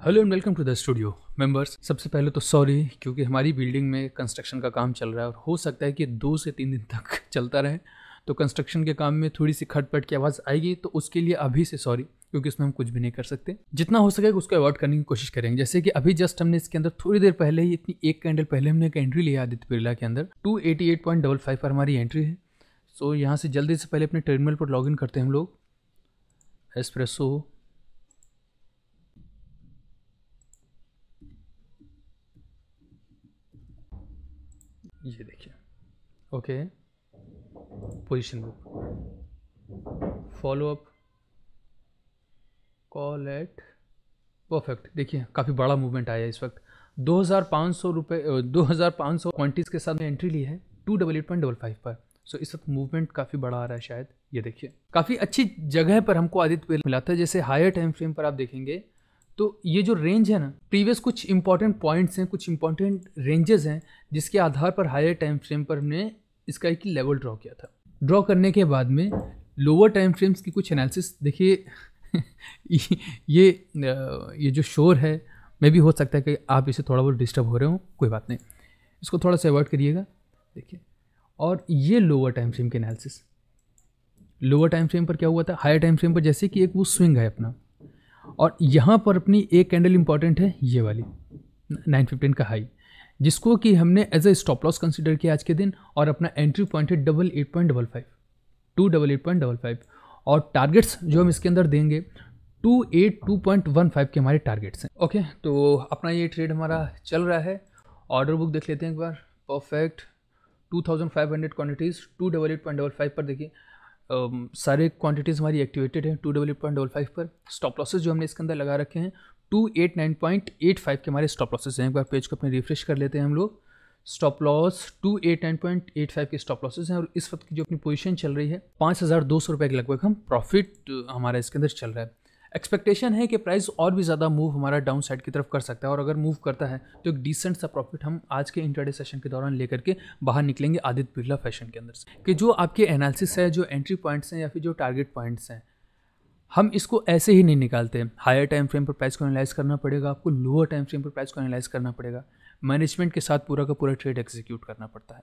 Hello and welcome to the studio members सबसे पहले तो सॉरी क्योंकि हमारी बिल्डिंग में कंस्ट्रक्शन का काम चल रहा है और हो सकता है कि दो से तीन दिन तक चलता रहे तो कंस्ट्रक्शन के काम में थोड़ी सी खटपट की आवाज़ आएगी तो उसके लिए अभी से सॉरी क्योंकि उसमें हम कुछ भी नहीं कर सकते जितना हो सकेगा उसको अवॉइड करने की कोशिश करेंगे जैसे कि अभी जस्ट हमने इसके अंदर थोड़ी देर पहले ही इतनी एक कैंडल पहले हमने एक एंट्री लिया आदित्य बिरला के अंदर टू पर हमारी एंट्री है सो so, यहाँ से जल्दी से पहले अपने टर्मिनल पर लॉगिन करते हैं हम लोग एस्प्रेसो ये देखिए okay position book follow up call at perfect देखिए काफ़ी बड़ा मूवमेंट आया इस वक्त दो हज़ार पाँच सौ रुपये दो हज़ार पाँच सौ के साथ में एंट्री ली है two double eight point double five पर सो इस वक्त मूवमेंट काफ़ी बड़ा आ रहा है शायद ये देखिए काफ़ी अच्छी जगह पर हमको आदित्य बिरला मिला था जैसे हायर टाइम फ्रेम पर आप देखेंगे तो ये जो रेंज है ना प्रीवियस कुछ इंपॉर्टेंट पॉइंट्स हैं कुछ इंपॉर्टेंट रेंजेस हैं जिसके आधार पर हायर टाइम फ्रेम पर हमने इसका एक लेवल ड्रॉ किया था ड्रॉ करने के बाद में लोअर टाइम फ्रेम्स की कुछ एनालिसिस देखिए ये ये जो शोर है मे भी हो सकता है कि आप इसे थोड़ा बहुत डिस्टर्ब हो रहे हो कोई बात नहीं इसको थोड़ा सा अवॉइड करिएगा देखिए और ये लोअर टाइम फ्रेम के एनालिसिस लोअर टाइम फ्रेम पर क्या हुआ था हायर टाइम फ्रेम पर जैसे कि एक वो स्विंग है अपना और यहाँ पर अपनी एक कैंडल इंपॉर्टेंट है ये वाली नाइन फिफ्टीन का हाई जिसको कि हमने as a stop loss consider किया आज के दिन और अपना एंट्री पॉइंट है double eight point double five two double eight point double five और टारगेट्स जो हम इसके अंदर देंगे two eight two point one five के हमारे टारगेट्स हैं ओके तो अपना ये ट्रेड हमारा चल रहा है ऑर्डर बुक देख लेते हैं एक बार perfect 2500 quantities two double eight point double five पर देखिए सारे क्वांटिटीज़ हमारी एक्टिवेटेड हैं two double eight point double five पर स्टॉप लॉसेज जो हमने इसके अंदर लगा रखे हैं two eight nine point eight five के हमारे स्टॉप लॉसेज हैं एक बार पेज को अपने रिफ्रेश कर लेते हैं हम लोग stop loss two eight nine point eight five के स्टॉप लॉसेज हैं और इस वक्त की जो अपनी पोजीशन चल रही है पाँच हज़ार दो सौ रुपये के लगभग हम प्रॉफिट हमारा इसके अंदर चल रहा है एक्सपेक्टेशन है कि प्राइस और भी ज़्यादा मूव हमारा डाउन साइड की तरफ कर सकता है और अगर मूव करता है तो एक डिसेंट सा प्रॉफिट हम आज के इंटरडे सेशन के दौरान लेकर के बाहर निकलेंगे आदित्य बिरला फैशन के अंदर से कि जो आपके एनालिसिस है जो एंट्री पॉइंट्स हैं या फिर जो टारगेट पॉइंट्स हैं हम इसको ऐसे ही नहीं निकालते हायर टाइम फ्रेम पर प्राइस को एनालाइज करना पड़ेगा आपको लोअर टाइम फ्रेम पर प्राइस को एनालाइज करना पड़ेगा मैनेजमेंट के साथ पूरा का पूरा ट्रेड एग्जीक्यूट करना पड़ता है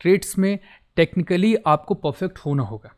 ट्रेड्स में टेक्निकली आपको परफेक्ट होना होगा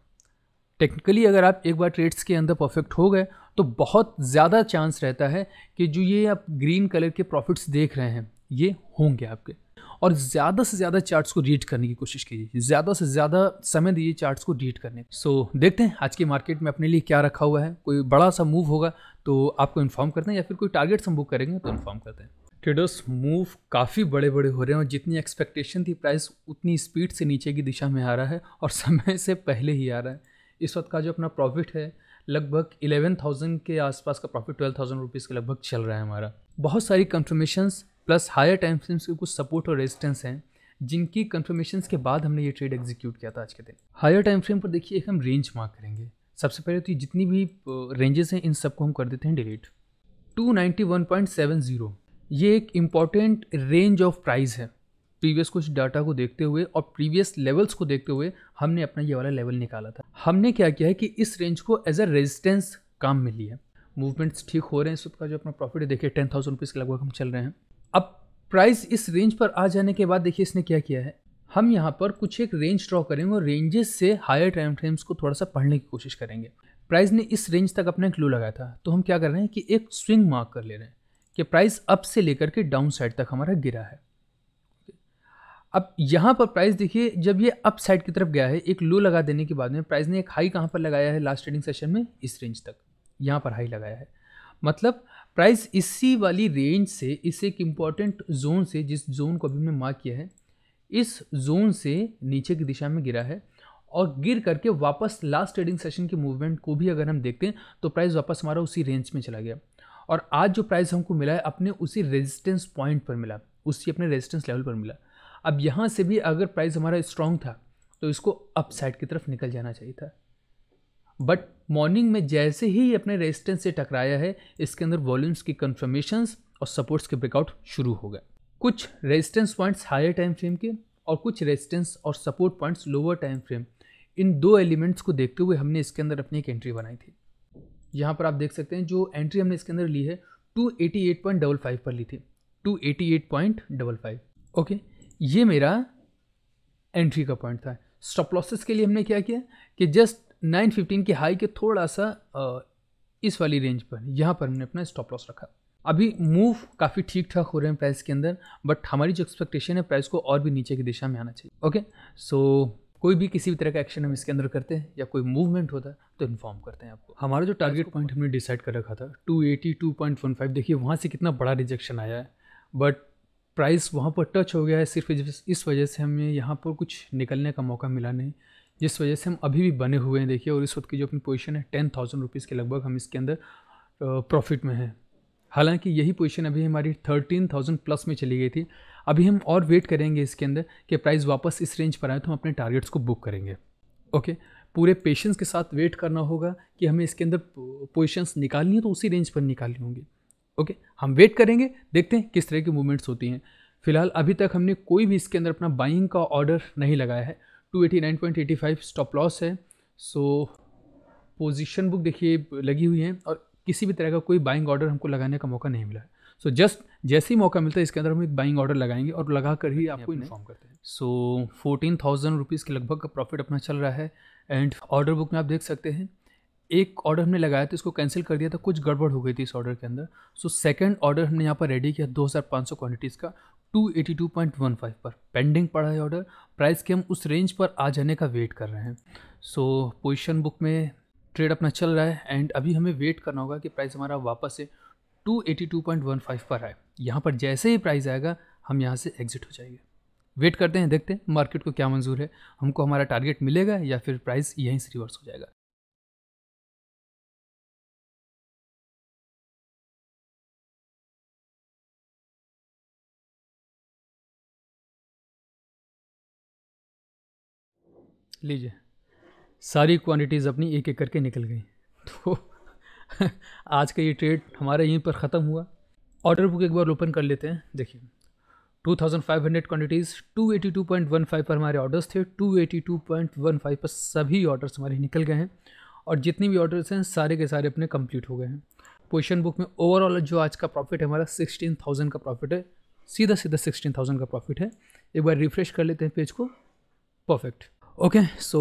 टेक्निकली अगर आप एक बार ट्रेड्स के अंदर परफेक्ट हो गए तो बहुत ज़्यादा चांस रहता है कि जो ये आप ग्रीन कलर के प्रॉफिट्स देख रहे हैं ये होंगे आपके और ज़्यादा से ज़्यादा चार्ट्स को रीड करने की कोशिश कीजिए ज़्यादा से ज़्यादा समय दीजिए चार्ट्स को रीड करने सो so, देखते हैं आज के मार्केट में अपने लिए क्या रखा हुआ है कोई बड़ा सा मूव होगा तो आपको इन्फॉर्म करते हैं या फिर कोई टारगेट्स हम बुक करेंगे तो इन्फॉर्म करते हैं ट्रेडर्स मूव काफ़ी बड़े बड़े हो रहे हैं और जितनी एक्सपेक्टेशन थी प्राइस उतनी स्पीड से नीचे की दिशा में आ रहा है और समय से पहले ही आ रहा है इस वक्त का जो अपना प्रॉफिट है लगभग इलेवन थाउजेंड के आसपास का प्रॉफिट ट्वेल्व थाउजेंड रुपीज़ के लगभग चल रहा है हमारा बहुत सारी confirmation plus higher time frames के कुछ सपोर्ट और रेजिस्टेंस हैं जिनकी कन्फर्मेशन के बाद हमने ये ट्रेड एग्जीक्यूट किया था आज के दिन हायर टाइम फ्रेम पर देखिए एक हम रेंज मार्क करेंगे सबसे पहले तो जितनी भी रेंजेस हैं इन सबको हम कर देते हैं डिलीट 291.70 ये एक इम्पॉर्टेंट रेंज ऑफ प्राइस है प्रीवियस कुछ डाटा को देखते हुए और प्रीवियस लेवल्स को देखते हुए हमने अपना ये वाला लेवल निकाला था हमने क्या किया है कि इस रेंज को एज अ रेजिस्टेंस काम में लिया मूवमेंट्स ठीक हो रहे हैं सबका जो अपना प्रॉफिट है देखिए टेन थाउजेंड रुपीज़ के लगभग हम चल रहे हैं अब प्राइस इस रेंज पर आ जाने के बाद देखिए इसने क्या किया है हम यहाँ पर कुछ एक रेंज ड्रॉ करेंगे और रेंजेस से हायर टाइम फ्रेम्स को थोड़ा सा पढ़ने की कोशिश करेंगे प्राइस ने इस रेंज तक अपना क्लू लगाया था तो हम क्या कर रहे हैं कि एक स्विंग मार्क कर ले रहे हैं कि प्राइस अप से लेकर के डाउन साइड तक हमारा गिरा है अब यहाँ पर प्राइस देखिए जब ये अप साइड की तरफ गया है एक लो लगा देने के बाद में प्राइस ने एक हाई कहाँ पर लगाया है लास्ट ट्रेडिंग सेशन में इस रेंज तक यहाँ पर हाई लगाया है मतलब प्राइस इसी वाली रेंज से इस एक इम्पॉर्टेंट जोन से जिस जोन को अभी हमने मार्क किया है इस जोन से नीचे की दिशा में गिरा है और गिर करके वापस लास्ट ट्रेडिंग सेशन के मूवमेंट को भी अगर हम देखते हैं तो प्राइस वापस हमारा उसी रेंज में चला गया और आज जो प्राइस हमको मिला है अपने उसी रेजिस्टेंस पॉइंट पर मिला उसी अपने रेजिस्टेंस लेवल पर मिला अब यहाँ से भी अगर प्राइस हमारा स्ट्रांग था तो इसको अप साइड की तरफ निकल जाना चाहिए था बट मॉर्निंग में जैसे ही अपने रेजिस्टेंस से टकराया है इसके अंदर वॉल्यूम्स की कन्फर्मेशंस और सपोर्ट्स के ब्रेकआउट शुरू हो गए कुछ resistance points higher time frame के और कुछ रेजिस्टेंस और support points lower time frame इन दो एलिमेंट्स को देखते हुए हमने इसके अंदर अपनी एक एंट्री बनाई थी यहाँ पर आप देख सकते हैं जो एंट्री हमने इसके अंदर ली है टू पर ली थी टू ओके okay? ये मेरा एंट्री का पॉइंट था स्टॉप लॉसेस के लिए हमने क्या किया कि जस्ट 915 की हाई के थोड़ा सा इस वाली रेंज पर यहाँ पर हमने अपना स्टॉप लॉस रखा अभी मूव काफ़ी ठीक ठाक हो रहे हैं प्राइस के अंदर बट हमारी जो एक्सपेक्टेशन है प्राइस को और भी नीचे की दिशा में आना चाहिए ओके सो so, कोई भी किसी भी तरह का एक्शन हम इसके अंदर करते हैं या कोई मूवमेंट होता है तो इन्फॉर्म करते हैं आपको हमारा जो टारगेट पॉइंट हमने डिसाइड कर रखा था 280, 2.15 देखिए वहाँ से कितना बड़ा रिजेक्शन आया है बट प्राइस वहाँ पर टच हो गया है सिर्फ इस वजह से हमें यहाँ पर कुछ निकलने का मौका मिला नहीं जिस वजह से हम अभी भी बने हुए हैं देखिए और इस वक्त की जो अपनी पोजीशन है टेन थाउजेंड रुपीज़ के लगभग हम इसके अंदर प्रॉफिट में हैं हालांकि यही पोजीशन अभी हमारी थर्टीन थाउजेंड प्लस में चली गई थी अभी हम और वेट करेंगे इसके अंदर कि प्राइस वापस इस रेंज पर आए तो हम अपने टारगेट्स को बुक करेंगे ओके पूरे पेशेंस के साथ वेट करना होगा कि हमें इसके अंदर पोजिशन निकालनी है तो उसी रेंज पर निकालनी होंगी ओके हम वेट करेंगे देखते हैं किस तरह की मूवमेंट्स होती हैं फिलहाल अभी तक हमने कोई भी इसके अंदर अपना बाइंग का ऑर्डर नहीं लगाया है 289.85 स्टॉप लॉस है सो पोजीशन बुक देखिए लगी हुई है और किसी भी तरह का कोई बाइंग ऑर्डर हमको लगाने का मौका नहीं मिला है सो जस्ट जैसे ही मौका मिलता है इसके अंदर हम एक बाइंग ऑर्डर लगाएंगे और लगा कर ही आपको इन्फॉर्म करते हैं सो फोर्टीन थाउजेंड रुपीज़ के लगभग का प्रॉफिट अपना चल रहा है एंड ऑर्डर बुक में आप देख सकते हैं एक ऑर्डर हमने लगाया तो इसको कैंसिल कर दिया था कुछ गड़बड़ हो गई थी इस ऑर्डर के अंदर सो सेकंड ऑर्डर हमने यहाँ पर रेडी किया 2500 क्वांटिटीज़ का 282.15 पर पेंडिंग पड़ा है ऑर्डर प्राइस के हम उस रेंज पर आ जाने का वेट कर रहे हैं सो पोजिशन बुक में ट्रेड अपना चल रहा है एंड अभी हमें वेट करना होगा कि प्राइस हमारा वापस से 282.15 पर आए यहाँ पर जैसे ही प्राइस आएगा हम यहाँ से एग्जिट हो जाएंगे वेट करते हैं देखते हैं मार्केट को क्या मंजूर है हमको हमारा टारगेट मिलेगा या फिर प्राइस यहीं से रिवर्स हो जाएगा लीजिए सारी क्वांटिटीज़ अपनी एक एक करके निकल गई तो आज का ये ट्रेड हमारा यहीं पर ख़त्म हुआ ऑर्डर बुक एक बार ओपन कर लेते हैं देखिए 2500 क्वांटिटीज़ 282.15 पर हमारे ऑर्डर्स थे 282.15 पर सभी ऑर्डर्स हमारे निकल गए हैं और जितनी भी ऑर्डर्स हैं सारे के सारे अपने कंप्लीट हो गए हैं पोजिशन बुक में ओवरऑल जो आज का प्रॉफिट है हमारा 16,000 का प्रॉफिट है सीधा सीधा 16,000 का प्रॉफिट है एक बार रिफ्रेश कर लेते हैं पेज को परफेक्ट ओके सो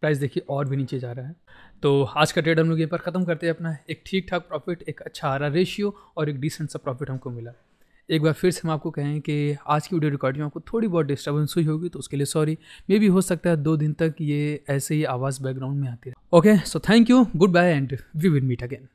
प्राइस देखिए और भी नीचे जा रहा है तो आज का ट्रेड हम लोग यहीं पर ख़त्म करते हैं अपना एक ठीक ठाक प्रॉफिट एक अच्छा आ रहा रेशियो और एक डिसेंट सा प्रॉफिट हमको मिला एक बार फिर से हम आपको कहें कि आज की वीडियो रिकॉर्डिंग आपको थोड़ी बहुत डिस्टर्बेंस हुई होगी तो उसके लिए सॉरी मे भी हो सकता है दो दिन तक ये ऐसे ही आवाज़ बैकग्राउंड में आती है okay so thank you goodbye and we will meet again